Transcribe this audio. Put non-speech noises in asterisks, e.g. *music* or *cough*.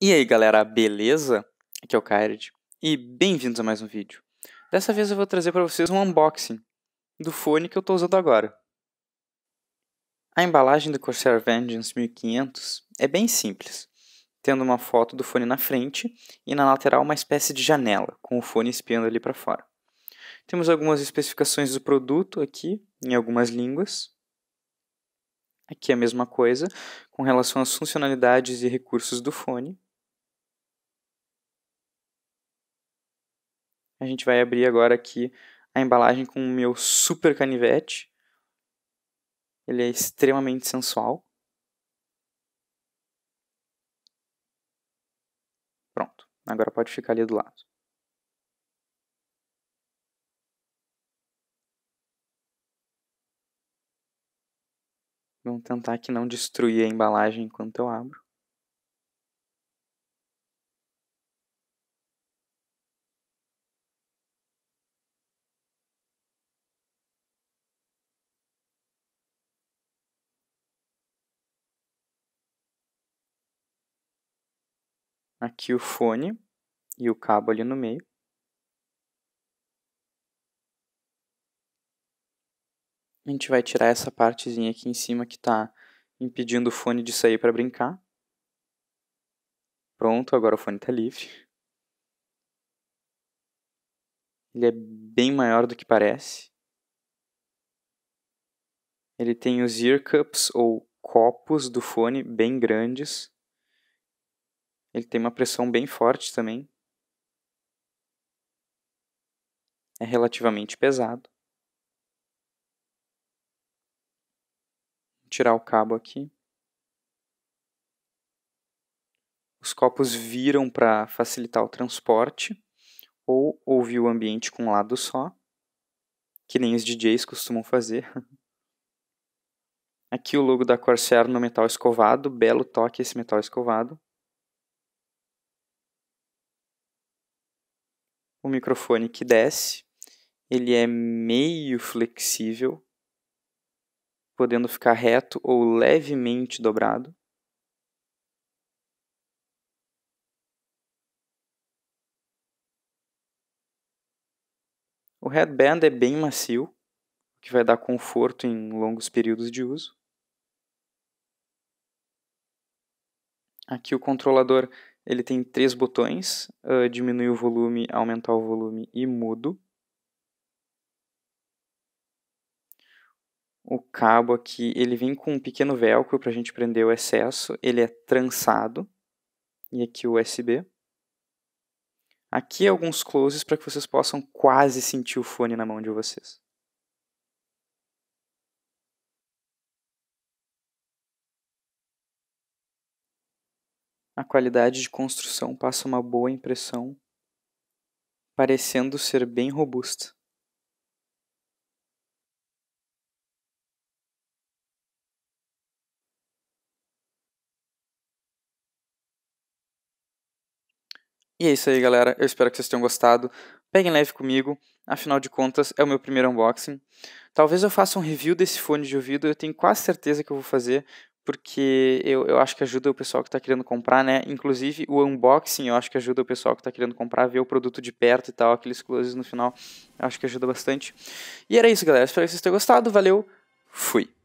E aí galera, beleza? Aqui é o Kairid e bem-vindos a mais um vídeo. Dessa vez eu vou trazer para vocês um unboxing do fone que eu estou usando agora. A embalagem do Corsair Vengeance 1500 é bem simples, tendo uma foto do fone na frente e na lateral uma espécie de janela, com o fone espiando ali para fora. Temos algumas especificações do produto aqui, em algumas línguas, Aqui é a mesma coisa com relação às funcionalidades e recursos do fone. A gente vai abrir agora aqui a embalagem com o meu super canivete. Ele é extremamente sensual. Pronto, agora pode ficar ali do lado. Vamos tentar que não destruir a embalagem enquanto eu abro. aqui o fone e o cabo ali no meio. A gente vai tirar essa partezinha aqui em cima que está impedindo o fone de sair para brincar. Pronto, agora o fone está livre. Ele é bem maior do que parece. Ele tem os ear cups ou copos do fone bem grandes. Ele tem uma pressão bem forte também. É relativamente pesado. Vou tirar o cabo aqui. Os copos viram para facilitar o transporte ou ouvir o ambiente com um lado só, que nem os DJs costumam fazer. *laughs* Aqui o logo da Corsair no metal escovado, belo toque esse metal escovado. o microfone que desce, ele é meio flexível, podendo ficar reto ou levemente dobrado. O headband é bem macio, o que vai dar conforto em longos períodos de uso. Aqui o controlador ele tem três botões: uh, ah, diminuir o volume, aumentar o volume e mudo. O cabo aqui, ele vem com um pequeno velcro para a gente prender o excesso. Ele é trançado. E aqui o USB. Aqui alguns closes para que vocês possam quase sentir o fone na mão de vocês. a qualidade de construção passa uma boa impressão, parecendo ser bem robusta. E é isso aí, galera. Eu espero que vocês tenham gostado. Peguem leve comigo, afinal de contas, é o meu primeiro unboxing. Talvez eu faça um review desse fone de ouvido, eu tenho quase certeza que eu vou fazer, porque eu, eu acho que ajuda o pessoal que está querendo comprar, né? Inclusive o unboxing eu acho que ajuda o pessoal que está querendo comprar a ver o produto de perto e tal, aqueles closes no final, eu acho que ajuda bastante. E era isso, galera. Espero que vocês tenham gostado. Valeu, fui!